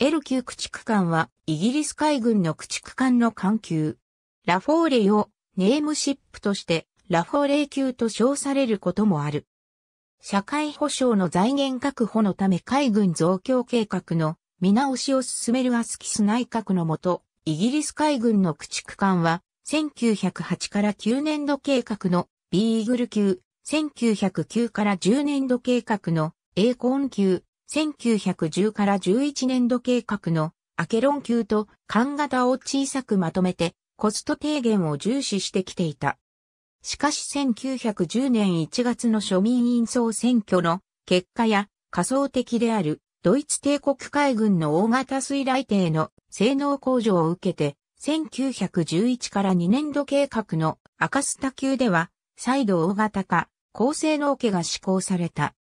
L 級駆逐艦はイギリス海軍の駆逐艦の艦級。ラフォーレをネームシップとしてラフォーレ級と称されることもある。社会保障の財源確保のため海軍増強計画の見直しを進めるアスキス内閣のもと、イギリス海軍の駆逐艦は1908から9年度計画の B イーグル級、1909から10年度計画のコーン級、1910から11年度計画のアケロン級と艦型を小さくまとめてコスト低減を重視してきていた。しかし1910年1月の庶民員総選挙の結果や仮想的であるドイツ帝国海軍の大型水雷艇の性能向上を受けて1911から2年度計画の赤スタ級では再度大型化、高性能化が施行された。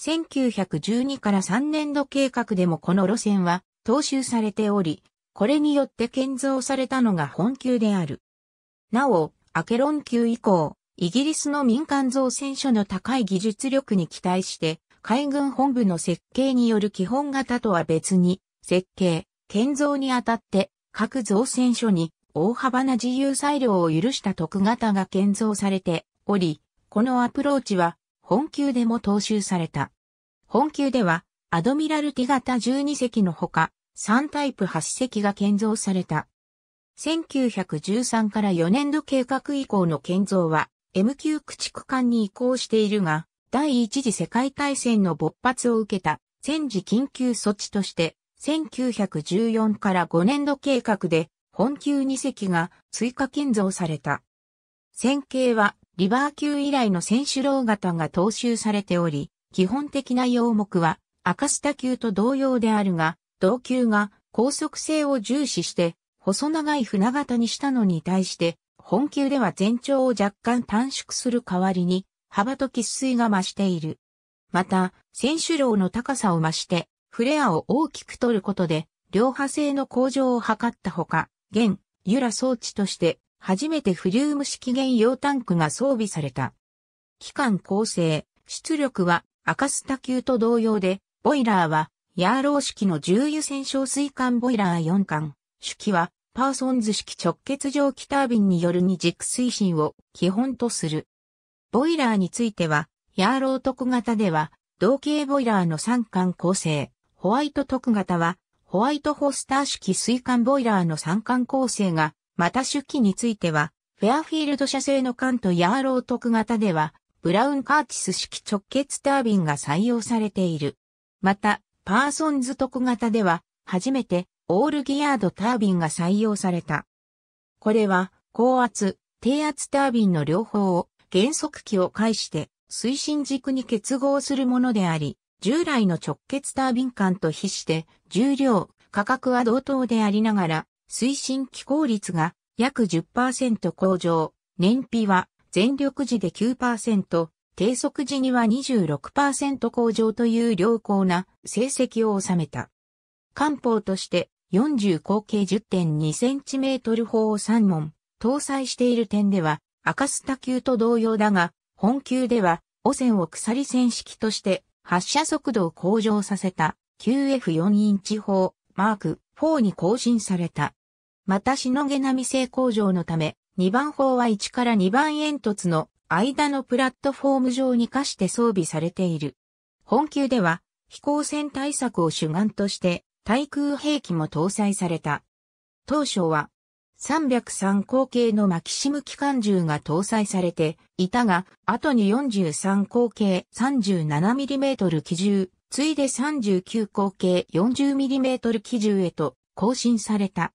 1912から3年度計画でもこの路線は踏襲されており、これによって建造されたのが本級である。なお、アケロン級以降、イギリスの民間造船所の高い技術力に期待して、海軍本部の設計による基本型とは別に、設計、建造にあたって各造船所に大幅な自由裁量を許した特型が建造されており、このアプローチは本級でも踏襲された。本級では、アドミラルティ型12隻のほか、3タイプ8隻が建造された。1913から4年度計画以降の建造は、M 級駆逐艦に移行しているが、第一次世界大戦の勃発を受けた戦時緊急措置として、1914から5年度計画で本級2隻が追加建造された。戦型はリバー級以来の選手老型が踏襲されており、基本的な要目は赤スタ級と同様であるが、同級が高速性を重視して細長い船型にしたのに対して、本級では全長を若干短縮する代わりに、幅と喫水が増している。また、選手楼の高さを増して、フレアを大きく取ることで、両派性の向上を図ったほか、現、由良装置として、初めてフリウム式原用タンクが装備された。機関構成、出力は赤スタ級と同様で、ボイラーはヤーロー式の重油洗浄水管ボイラー4管、主機はパーソンズ式直結蒸気タービンによる二軸推進を基本とする。ボイラーについては、ヤーロー特型では、同型ボイラーの3管構成、ホワイト特型は、ホワイトホスター式水管ボイラーの3管構成がまた出機については、フェアフィールド社製の関とヤーロー特型では、ブラウンカーティス式直結タービンが採用されている。また、パーソンズ特型では、初めてオールギアードタービンが採用された。これは、高圧、低圧タービンの両方を減速器を介して推進軸に結合するものであり、従来の直結タービン間と比して重量、価格は同等でありながら、推進機構率が約10%向上、燃費は全力時で9%、低速時には26%向上という良好な成績を収めた。官報として40口径 10.2cm 砲を3門搭載している点では赤スタ級と同様だが、本級では汚染を鎖線式として発射速度を向上させた QF4 インチ砲マーク4に更新された。またしのげなみ性向上のため、2番砲は1から2番煙突の間のプラットフォーム上に化して装備されている。本級では、飛行船対策を主眼として、対空兵器も搭載された。当初は、303口径のマキシム機関銃が搭載されていたが、後に43口径 37mm 機銃、ついで39口径 40mm 機銃へと更新された。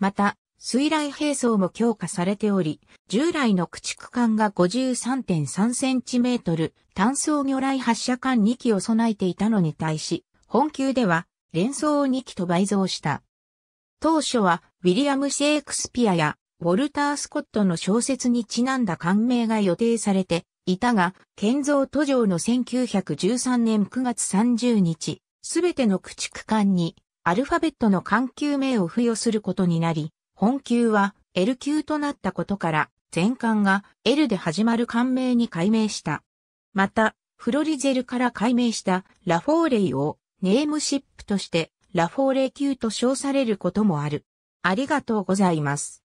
また、水雷兵装も強化されており、従来の駆逐艦が 53.3cm 単装魚雷発射艦2機を備えていたのに対し、本級では連装を2機と倍増した。当初はウィリアム・シェイクスピアやウォルター・スコットの小説にちなんだ艦名が予定されていたが、建造途上の1913年9月30日、すべての駆逐艦にアルファベットの緩急名を付与することになり、本級は L 級となったことから、全巻が L で始まる艦名に改名した。また、フロリゼルから改名したラフォーレイをネームシップとしてラフォーレイ級と称されることもある。ありがとうございます。